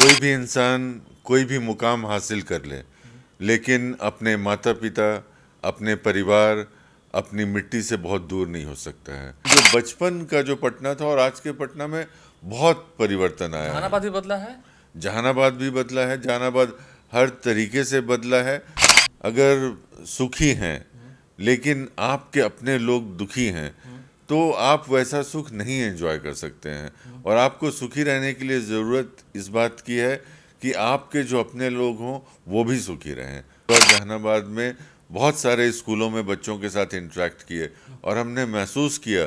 कोई भी इंसान कोई भी मुकाम हासिल कर ले लेकिन अपने माता पिता अपने परिवार अपनी मिट्टी से बहुत दूर नहीं हो सकता है जो बचपन का जो पटना था और आज के पटना में बहुत परिवर्तन आया जहानाबाद भी बदला है जहानाबाद भी बदला है जहानाबाद हर तरीके से बदला है अगर सुखी हैं लेकिन आपके अपने लोग दुखी हैं तो आप वैसा सुख नहीं एंजॉय कर सकते हैं और आपको सुखी रहने के लिए ज़रूरत इस बात की है कि आपके जो अपने लोग हों वो भी सुखी रहें और तो जहानाबाद में बहुत सारे स्कूलों में बच्चों के साथ इंटरेक्ट किए और हमने महसूस किया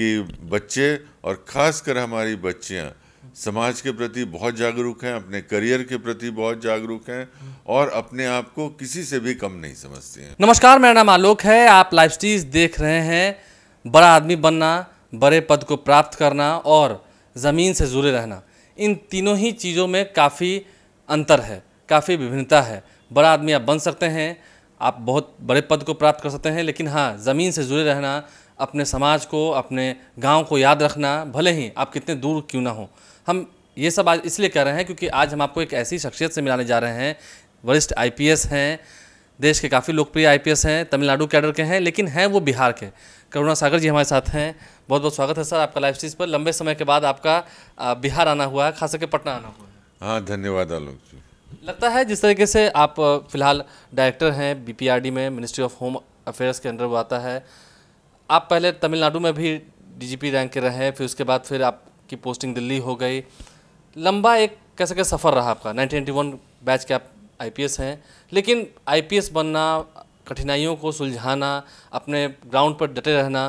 कि बच्चे और ख़ासकर हमारी बच्चियाँ समाज के प्रति बहुत जागरूक हैं अपने करियर के प्रति बहुत जागरूक हैं और अपने आप को किसी से भी कम नहीं समझती हैं नमस्कार मेरा नाम आलोक है आप लाइफ देख रहे हैं बड़ा आदमी बनना बड़े पद को प्राप्त करना और ज़मीन से जुड़े रहना इन तीनों ही चीज़ों में काफ़ी अंतर है काफ़ी विभिन्नता है बड़ा आदमी आप बन सकते हैं आप बहुत बड़े पद को प्राप्त कर सकते हैं लेकिन हाँ ज़मीन से जुड़े रहना अपने समाज को अपने गांव को याद रखना भले ही आप कितने दूर क्यों ना हो हम ये सब आज इसलिए कह रहे हैं क्योंकि आज हम आपको एक ऐसी शख्सियत से मिलाने जा रहे हैं वरिष्ठ आईपीएस हैं देश के काफ़ी लोकप्रिय आईपीएस हैं तमिलनाडु कैडर के हैं लेकिन हैं वो बिहार के करुणा सागर जी हमारे साथ हैं बहुत बहुत स्वागत है सर आपका लाइफ स्टेज पर लंबे समय के बाद आपका बिहार आना हुआ है खास करके पटना आना हुआ है हाँ धन्यवाद आलोक जी लगता है जिस तरीके से आप फिलहाल डायरेक्टर हैं बीपीआरडी में मिनिस्ट्री ऑफ होम अफेयर्स के अंडर वो आता है आप पहले तमिलनाडु में भी डीजीपी रैंक के रहे फिर उसके बाद फिर आपकी पोस्टिंग दिल्ली हो गई लंबा एक कैसे कैसे सफ़र रहा आपका 1991 बैच के आप आईपीएस हैं लेकिन आईपीएस बनना कठिनाइयों को सुलझाना अपने ग्राउंड पर डटे रहना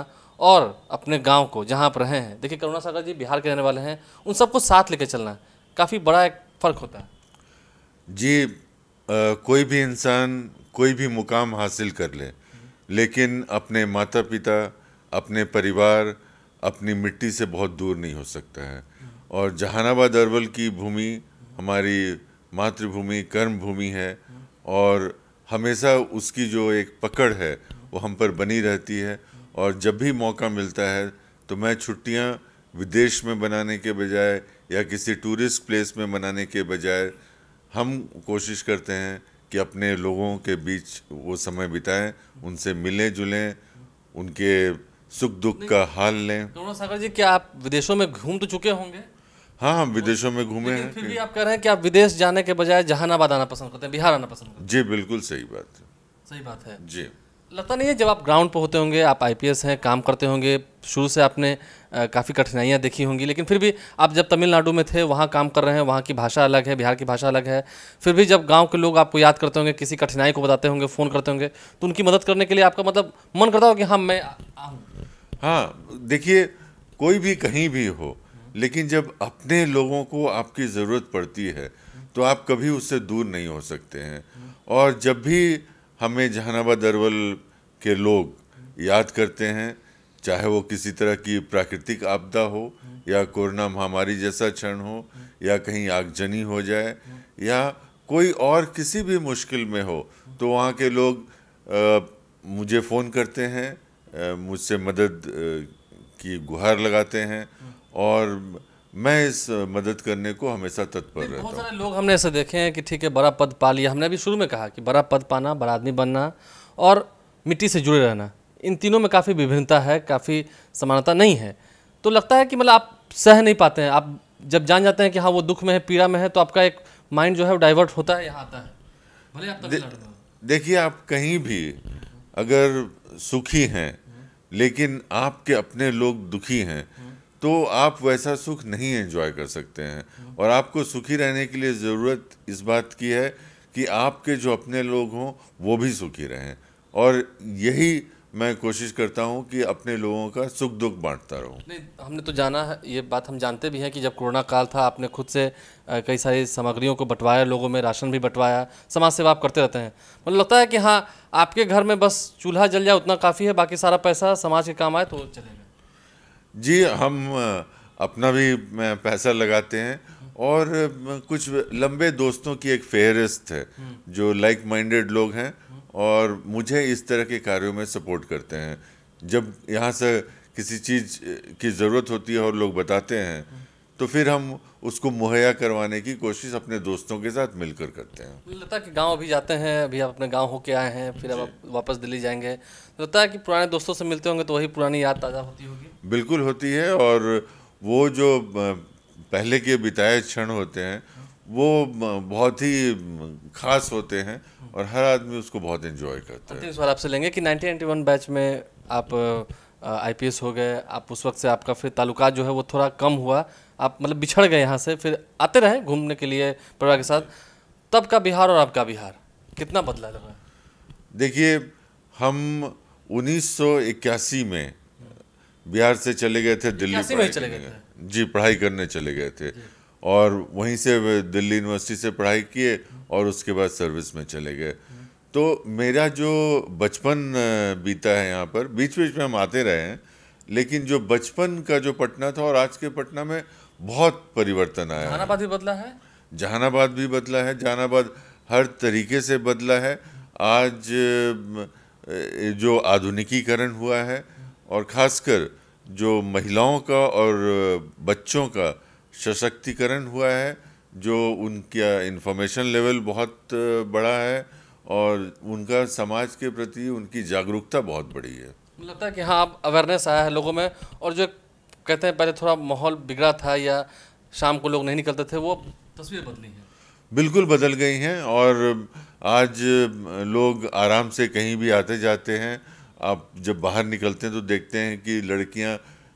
और अपने गांव को जहाँ पर रहे हैं देखिए करुणा सागर जी बिहार के रहने वाले हैं उन सबको साथ लेकर चलना काफ़ी बड़ा एक फ़र्क होता है जी आ, कोई भी इंसान कोई भी मुकाम हासिल कर ले लेकिन अपने माता पिता अपने परिवार अपनी मिट्टी से बहुत दूर नहीं हो सकता है और जहानाबाद अरवल की भूमि हमारी मातृभूमि कर्म भूमि है और हमेशा उसकी जो एक पकड़ है वो हम पर बनी रहती है और जब भी मौका मिलता है तो मैं छुट्टियाँ विदेश में बनाने के बजाय या किसी टूरिस्ट प्लेस में मनाने के बजाय हम कोशिश करते हैं कि अपने लोगों के बीच वो समय बिताएं उनसे मिलें जुलें उनके सुख दुख का हाल लें सागर जी क्या आप विदेशों में घूम तो चुके होंगे हाँ हम विदेशों में घूमे हैं फिर भी आप कह रहे हैं कि आप विदेश जाने के बजाय जहानाबाद आना पसंद करते हैं बिहार आना पसंद करते हैं जी बिल्कुल सही बात है सही बात है जी लगता नहीं है जब आप ग्राउंड पर होते होंगे आप आईपीएस हैं काम करते होंगे शुरू से आपने काफ़ी कठिनाइयाँ देखी होंगी लेकिन फिर भी आप जब तमिलनाडु में थे वहाँ काम कर रहे हैं वहाँ की भाषा अलग है बिहार की भाषा अलग है फिर भी जब गांव के लोग आपको याद करते होंगे किसी कठिनाई को बताते होंगे फ़ोन करते होंगे तो उनकी मदद करने के लिए आपका मतलब मन करता हो कि हाँ मैं आऊँ हाँ देखिए कोई भी कहीं भी हो लेकिन जब अपने लोगों को आपकी ज़रूरत पड़ती है तो आप कभी उससे दूर नहीं हो सकते हैं और जब भी हमें जहानाबाद अरवल के लोग याद करते हैं चाहे वो किसी तरह की प्राकृतिक आपदा हो या कोरोना महामारी जैसा क्षण हो या कहीं आगजनी हो जाए या कोई और किसी भी मुश्किल में हो तो वहाँ के लोग आ, मुझे फ़ोन करते हैं मुझसे मदद की गुहार लगाते हैं और मैं इस मदद करने को हमेशा तत्पर रहता हूँ बहुत सारे लोग हमने ऐसे देखे हैं कि ठीक है बड़ा पद पा लिया हमने अभी शुरू में कहा कि बड़ा पद पाना बड़ा आदमी बनना और मिट्टी से जुड़े रहना इन तीनों में काफ़ी विभिन्नता है काफ़ी समानता नहीं है तो लगता है कि मतलब आप सह नहीं पाते हैं आप जब जान जाते हैं कि हाँ वो दुख में है पीड़ा में है तो आपका एक माइंड जो है वो डाइवर्ट होता है यहाँ आता है भले आप देखिए आप कहीं भी अगर सुखी हैं लेकिन आपके अपने लोग दुखी हैं तो आप वैसा सुख नहीं एंजॉय कर सकते हैं और आपको सुखी रहने के लिए ज़रूरत इस बात की है कि आपके जो अपने लोग हों वो भी सुखी रहें और यही मैं कोशिश करता हूं कि अपने लोगों का सुख दुख बांटता रहूं। नहीं हमने तो जाना है ये बात हम जानते भी हैं कि जब कोरोना काल था आपने खुद से कई सारी सामग्रियों को बंटवाया लोगों में राशन भी बंटवाया समाज सेवा आप करते रहते हैं मतलब लगता है कि हाँ आपके घर में बस चूल्हा जल जाए उतना काफ़ी है बाकी सारा पैसा समाज के काम आए तो चलेगा जी हम अपना भी पैसा लगाते हैं और कुछ लंबे दोस्तों की एक फहरिस्त है हम्म। जो लाइक माइंडेड लोग हैं और मुझे इस तरह के कार्यों में सपोर्ट करते हैं जब यहाँ से किसी चीज़ की ज़रूरत होती है और लोग बताते हैं तो फिर हम उसको मुहैया करवाने की कोशिश अपने दोस्तों के साथ मिलकर करते हैं लता के कि गांव अभी जाते हैं अभी आप अपने गांव होके आए हैं फिर अब वापस दिल्ली जाएंगे तो लगता है कि पुराने दोस्तों से मिलते होंगे तो वही पुरानी याद ताज़ा होती होगी बिल्कुल होती है और वो जो पहले के बिताए क्षण होते हैं वो बहुत ही खास होते हैं और हर आदमी उसको बहुत एंजॉय करता है तो सवाल आपसे लेंगे कि 1991 बैच में आप आईपीएस हो गए आप उस वक्त से आपका फिर ताल्लुका जो है वो थोड़ा कम हुआ आप मतलब बिछड़ गए यहाँ से फिर आते रहे घूमने के लिए परिवार के साथ तब का बिहार और आपका बिहार कितना बदला लगा देखिए हम 1981 में बिहार से चले गए थे दिल्ली में चले गए थे जी पढ़ाई करने चले गए थे और वहीं से दिल्ली यूनिवर्सिटी से पढ़ाई किए और उसके बाद सर्विस में चले गए तो मेरा जो बचपन बीता है यहाँ पर बीच बीच में हम आते रहे हैं लेकिन जो बचपन का जो पटना था और आज के पटना में बहुत परिवर्तन आया जहानाबाद भी बदला है जहानाबाद भी बदला है जहानाबाद हर तरीके से बदला है आज जो आधुनिकीकरण हुआ है और ख़ासकर जो महिलाओं का और बच्चों का सशक्तिकरण हुआ है जो उनका इन्फॉर्मेशन लेवल बहुत बड़ा है और उनका समाज के प्रति उनकी जागरूकता बहुत बड़ी है लगता है कि हाँ अब अवेयरनेस आया है लोगों में और जो कहते हैं पहले थोड़ा माहौल बिगड़ा था या शाम को लोग नहीं निकलते थे वो तस्वीर बदली है बिल्कुल बदल गई हैं और आज लोग आराम से कहीं भी आते जाते हैं आप जब बाहर निकलते हैं तो देखते हैं कि लड़कियां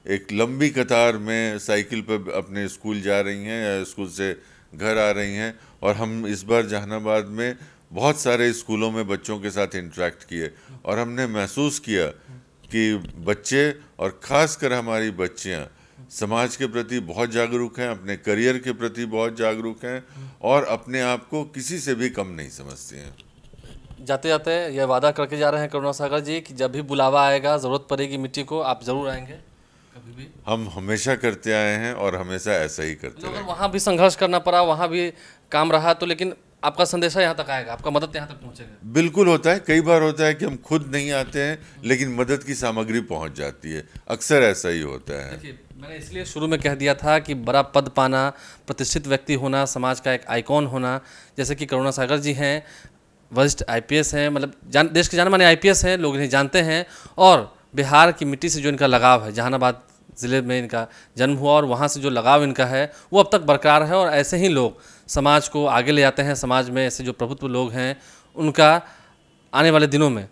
एक लंबी कतार में साइकिल पर अपने स्कूल जा रही हैं या स्कूल से घर आ रही हैं और हम इस बार जहानाबाद में बहुत सारे स्कूलों में बच्चों के साथ इंटरेक्ट किए और हमने महसूस किया कि बच्चे और ख़ासकर हमारी बच्चियाँ समाज के प्रति बहुत जागरूक हैं अपने करियर के प्रति बहुत जागरूक हैं और अपने आप को किसी से भी कम नहीं समझती हैं जाते जाते यह वादा करके जा रहे हैं करुणा सागर जी कि जब भी बुलावा आएगा ज़रूरत पड़ेगी मिट्टी को आप ज़रूर आएंगे हम हमेशा करते आए हैं और हमेशा ऐसा ही करते हैं वहाँ भी संघर्ष करना पड़ा वहाँ भी काम रहा तो लेकिन आपका संदेशा यहाँ तक आएगा आपका मदद यहाँ तक पहुँचेगा बिल्कुल होता है कई बार होता है कि हम खुद नहीं आते हैं लेकिन मदद की सामग्री पहुँच जाती है अक्सर ऐसा ही होता है मैंने इसलिए शुरू में कह दिया था कि बड़ा पद पाना प्रतिष्ठित व्यक्ति होना समाज का एक आइकॉन होना जैसे कि करुणा सागर जी हैं वरिष्ठ आईपीएस हैं मतलब जान देश के जाने माने आईपीएस हैं लोग इन्हें जानते हैं और बिहार की मिट्टी से जो इनका लगाव है जहानाबाद ज़िले में इनका जन्म हुआ और वहाँ से जो लगाव इनका है वो अब तक बरकरार है और ऐसे ही लोग समाज को आगे ले जाते हैं समाज में ऐसे जो प्रभुत्व लोग हैं उनका आने वाले दिनों में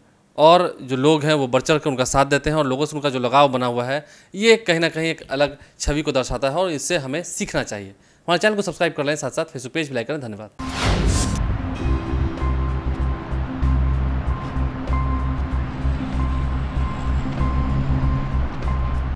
और जो लोग हैं वो बढ़ चढ़ कर उनका साथ देते हैं और लोगों से उनका जो लगाव बना हुआ है ये कहीं ना कहीं एक अलग छवि को दर्शाता है और इससे हमें सीखना चाहिए हमारे चैनल को सब्सक्राइब कर लें साथ साथ फेसबुक पेज भी लाइक करें धन्यवाद